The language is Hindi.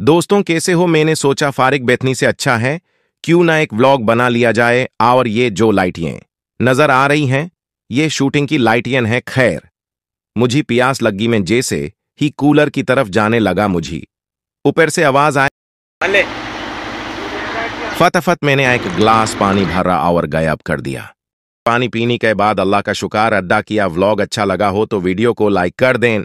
दोस्तों कैसे हो मैंने सोचा फारिक बेथनी से अच्छा है क्यों ना एक व्लॉग बना लिया जाए और ये जो लाइटियाँ नजर आ रही हैं ये शूटिंग की लाइटियन है खैर मुझे प्यास लगी मैं जैसे ही कूलर की तरफ जाने लगा मुझे ऊपर से आवाज आए फतफत मैंने एक ग्लास पानी भरा और गायब कर दिया पानी पीने के बाद अल्लाह का शुक्र अड्डा किया व्लॉग अच्छा लगा हो तो वीडियो को लाइक कर दें